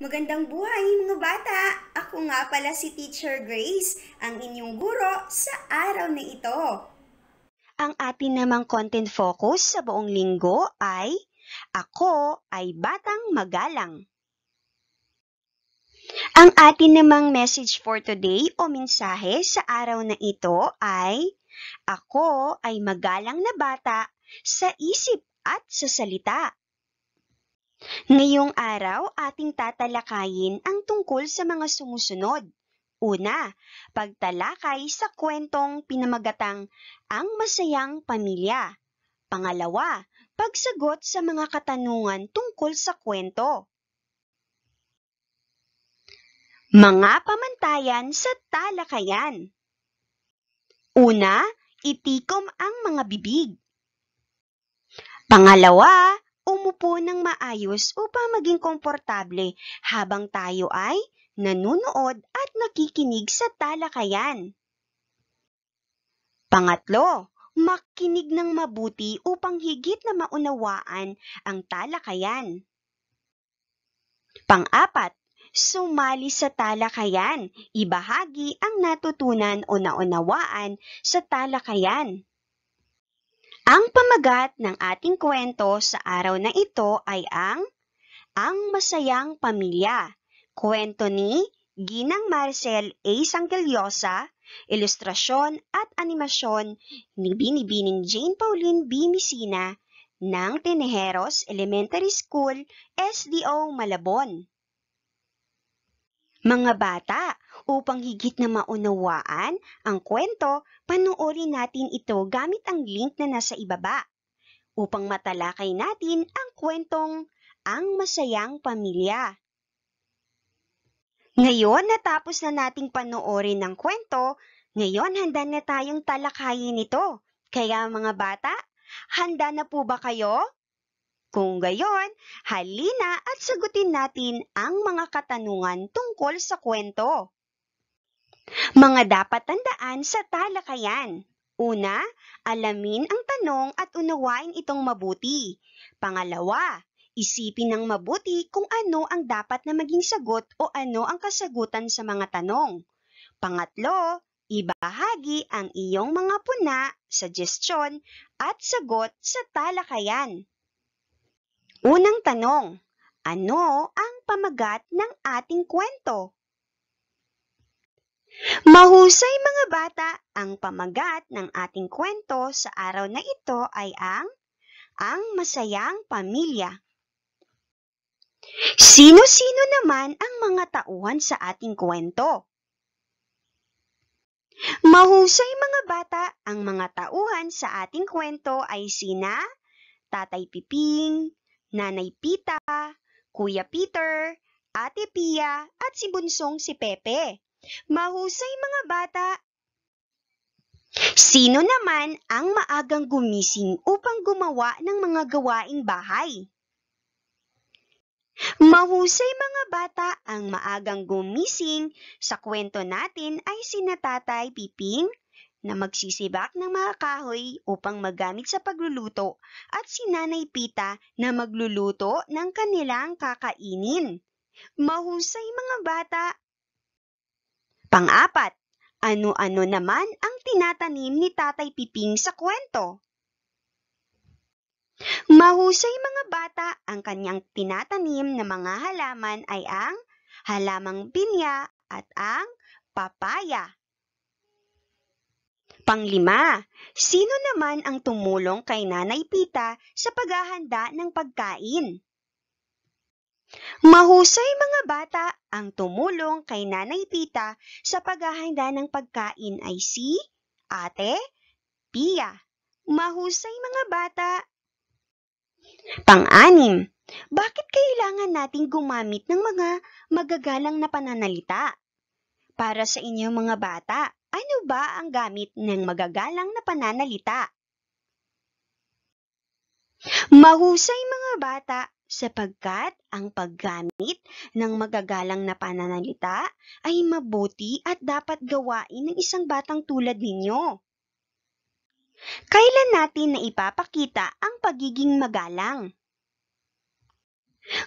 Magandang buhay mga bata! Ako nga pala si Teacher Grace, ang inyong guro sa araw na ito. Ang atin namang content focus sa buong linggo ay Ako ay Batang Magalang. Ang atin namang message for today o mensahe sa araw na ito ay Ako ay magalang na bata sa isip at sa salita. Ngayong araw, ating tatalakayin ang tungkol sa mga sumusunod. Una, pagtalakay sa kwentong pinamagatang Ang Masayang Pamilya. Pangalawa, pagsagot sa mga katanungan tungkol sa kwento. Mga pamantayan sa talakayan. Una, itikom ang mga bibig. Pangalawa, umupo ng maayos upang maging komportable habang tayo ay nanonood at nakikinig sa talakayan. Pangatlo, makinig ng mabuti upang higit na maunawaan ang talakayan. Pang-apat, sumali sa talakayan, ibahagi ang natutunan o naunawaan sa talakayan. Ang pamagat ng ating kwento sa araw na ito ay ang Ang Masayang Pamilya, kwento ni Ginang Marcel A. Sangalyosa, ilustrasyon at animasyon ni Binibining Jane Pauline B. Messina ng Tenejeros Elementary School, SDO Malabon. Mga bata, upang higit na maunawaan ang kwento, panuorin natin ito gamit ang link na nasa ibaba. Upang matalakay natin ang kwentong Ang Masayang Pamilya. Ngayon natapos na nating panoorin ang kwento, ngayon handa na tayong talakayin ito. Kaya mga bata, handa na po ba kayo? Kung gayon, halina at sagutin natin ang mga katanungan tungkol sa kwento. Mga dapat tandaan sa talakayan. Una, alamin ang tanong at unawain itong mabuti. Pangalawa, isipin ng mabuti kung ano ang dapat na maging sagot o ano ang kasagutan sa mga tanong. Pangatlo, ibahagi ang iyong mga puna, suggestion at sagot sa talakayan. Unang tanong, ano ang pamagat ng ating kwento? Mahusay mga bata, ang pamagat ng ating kwento sa araw na ito ay ang ang masayang pamilya. Sino-sino naman ang mga tauhan sa ating kwento? Mahusay mga bata, ang mga tauhan sa ating kwento ay sina Tatay Piping, Nanay Pita, Kuya Peter, Ate Pia at si Bunsong si Pepe. Mahusay mga bata. Sino naman ang maagang gumising upang gumawa ng mga gawaing bahay? Mahusay mga bata ang maagang gumising sa kwento natin ay sina Tatay Piping, na magsisibak ng mga kahoy upang magamit sa pagluluto at si Nanay Pita na magluluto ng kanilang kakainin. Mahusay mga bata! Pang-apat, ano-ano naman ang tinatanim ni Tatay Piping sa kwento? Mahusay mga bata, ang kanyang tinatanim na mga halaman ay ang halamang binya at ang papaya. Panglima, sino naman ang tumulong kay Nanay Pita sa paghahanda ng pagkain? Mahusay mga bata, ang tumulong kay Nanay Pita sa paghahanda ng pagkain ay si Ate Pia. Mahusay mga bata. Pang-anim, bakit kailangan nating gumamit ng mga magagalang na pananalita? Para sa inyo mga bata, ano ba ang gamit ng magagalang na pananalita? Mahusay mga bata sapagkat ang paggamit ng magagalang na pananalita ay mabuti at dapat gawain ng isang batang tulad ninyo. Kailan natin na ipapakita ang pagiging magalang?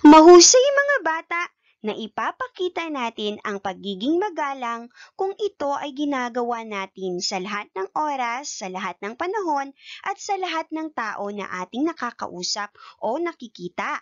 Mahusay mga bata na ipapakita natin ang pagiging magalang kung ito ay ginagawa natin sa lahat ng oras, sa lahat ng panahon, at sa lahat ng tao na ating nakakausap o nakikita.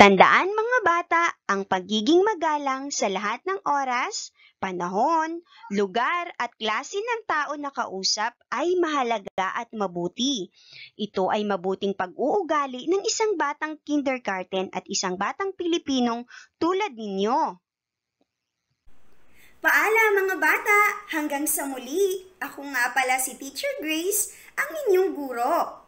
Tandaan mga bata ang pagiging magalang sa lahat ng oras, panahon, lugar at klase ng tao na kausap ay mahalaga at mabuti. Ito ay mabuting pag-uugali ng isang batang kindergarten at isang batang Pilipinong tulad ninyo. Paala mga bata! Hanggang sa muli! Ako nga pala si Teacher Grace, ang inyong guro.